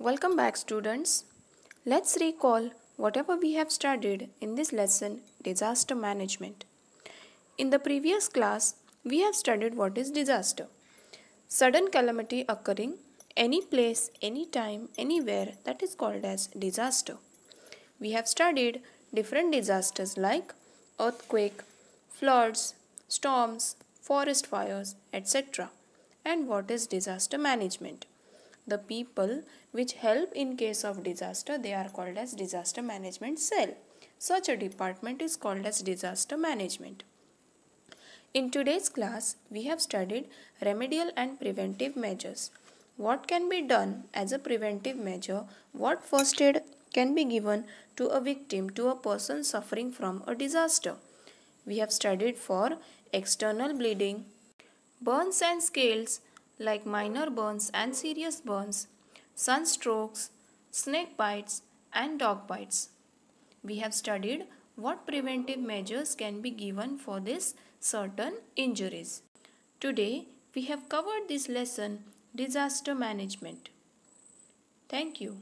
Welcome back students. Let's recall whatever we have studied in this lesson disaster management. In the previous class we have studied what is disaster. Sudden calamity occurring any place, any time, anywhere that is called as disaster. We have studied different disasters like earthquake, floods, storms, forest fires, etc. and what is disaster management the people which help in case of disaster they are called as disaster management cell such a department is called as disaster management in today's class we have studied remedial and preventive measures what can be done as a preventive measure what first aid can be given to a victim to a person suffering from a disaster we have studied for external bleeding burns and scales like minor burns and serious burns, sunstrokes, snake bites, and dog bites. We have studied what preventive measures can be given for these certain injuries. Today, we have covered this lesson disaster management. Thank you.